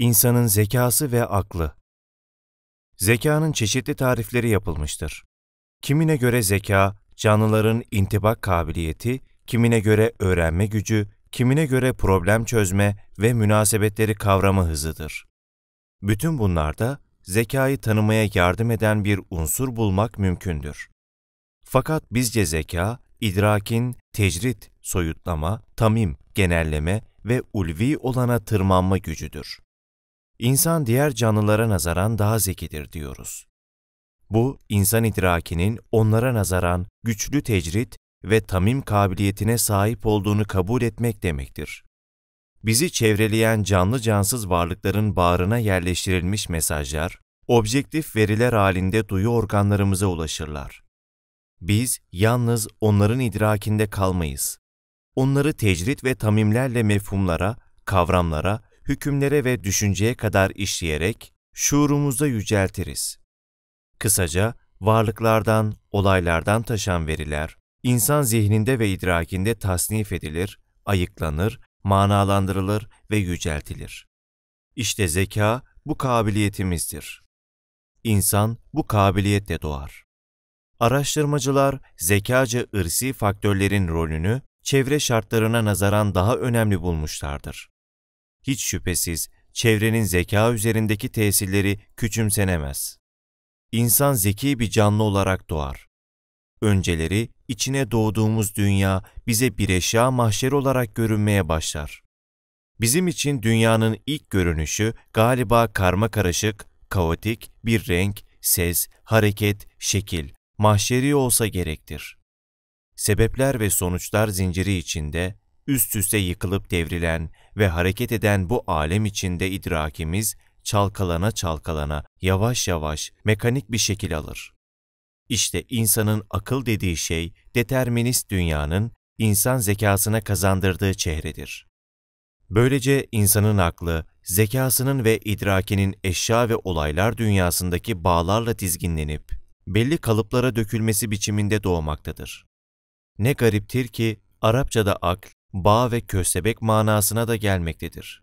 İnsanın zekası ve aklı. Zekanın çeşitli tarifleri yapılmıştır. Kimine göre zeka, canlıların intibak kabiliyeti, kimine göre öğrenme gücü, kimine göre problem çözme ve münasebetleri kavrama hızıdır. Bütün bunlarda zekayı tanımaya yardım eden bir unsur bulmak mümkündür. Fakat bizce zeka, idrakin, tecrit, soyutlama, tamim, genelleme ve ulvi olana tırmanma gücüdür insan diğer canlılara nazaran daha zekidir diyoruz. Bu, insan idrakinin onlara nazaran güçlü tecrit ve tamim kabiliyetine sahip olduğunu kabul etmek demektir. Bizi çevreleyen canlı cansız varlıkların bağrına yerleştirilmiş mesajlar, objektif veriler halinde duyu organlarımıza ulaşırlar. Biz yalnız onların idrakinde kalmayız. Onları tecrit ve tamimlerle mefhumlara, kavramlara hükümlere ve düşünceye kadar işleyerek şuurumuzda yüceltiriz. Kısaca, varlıklardan, olaylardan taşan veriler, insan zihninde ve idrakinde tasnif edilir, ayıklanır, manalandırılır ve yüceltilir. İşte zeka bu kabiliyetimizdir. İnsan bu kabiliyetle doğar. Araştırmacılar zekaca ırsi faktörlerin rolünü çevre şartlarına nazaran daha önemli bulmuşlardır hiç şüphesiz çevrenin zeka üzerindeki tesirleri küçümsenemez. İnsan zeki bir canlı olarak doğar. Önceleri içine doğduğumuz dünya bize bir eşya mahşer olarak görünmeye başlar. Bizim için dünyanın ilk görünüşü galiba karma karışık, kaotik bir renk, ses, hareket, şekil, mahşeri olsa gerektir. Sebepler ve sonuçlar zinciri içinde üst üste yıkılıp devrilen ve hareket eden bu alem içinde idrakimiz çalkalana çalkalana yavaş yavaş mekanik bir şekil alır. İşte insanın akıl dediği şey determinist dünyanın insan zekasına kazandırdığı çehredir. Böylece insanın aklı, zekasının ve idrakinin eşya ve olaylar dünyasındaki bağlarla dizginlenip, belli kalıplara dökülmesi biçiminde doğmaktadır. Ne gariptir ki Arapçada akl, bağ ve köstebek manasına da gelmektedir.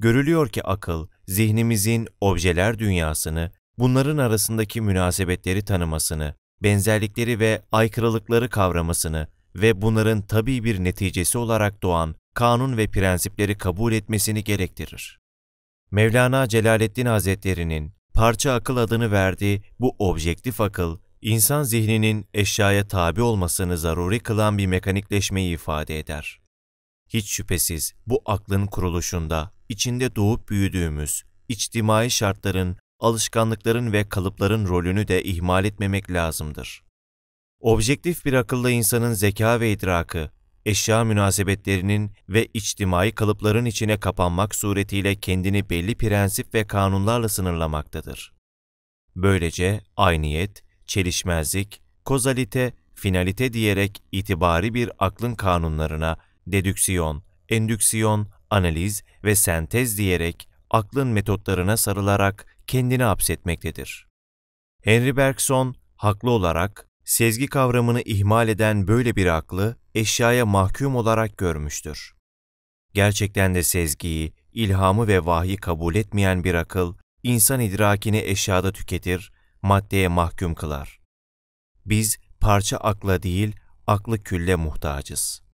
Görülüyor ki akıl, zihnimizin objeler dünyasını, bunların arasındaki münasebetleri tanımasını, benzerlikleri ve aykırılıkları kavramasını ve bunların tabii bir neticesi olarak doğan kanun ve prensipleri kabul etmesini gerektirir. Mevlana Celaleddin Hazretleri'nin parça akıl adını verdiği bu objektif akıl, insan zihninin eşyaya tabi olmasını zaruri kılan bir mekanikleşmeyi ifade eder. Hiç şüphesiz bu aklın kuruluşunda içinde doğup büyüdüğümüz içtimai şartların, alışkanlıkların ve kalıpların rolünü de ihmal etmemek lazımdır. Objektif bir akılla insanın zeka ve idrakı, eşya münasebetlerinin ve içtimai kalıpların içine kapanmak suretiyle kendini belli prensip ve kanunlarla sınırlamaktadır. Böylece ayniyet, çelişmezlik, kozalite, finalite diyerek itibari bir aklın kanunlarına dedüksiyon, endüksiyon, analiz ve sentez diyerek aklın metotlarına sarılarak kendini hapsetmektedir. Henry Bergson haklı olarak sezgi kavramını ihmal eden böyle bir aklı eşyaya mahkum olarak görmüştür. Gerçekten de sezgiyi, ilhamı ve vahyi kabul etmeyen bir akıl, insan idrakini eşyada tüketir, maddeye mahkum kılar. Biz parça akla değil, aklı külle muhtacız.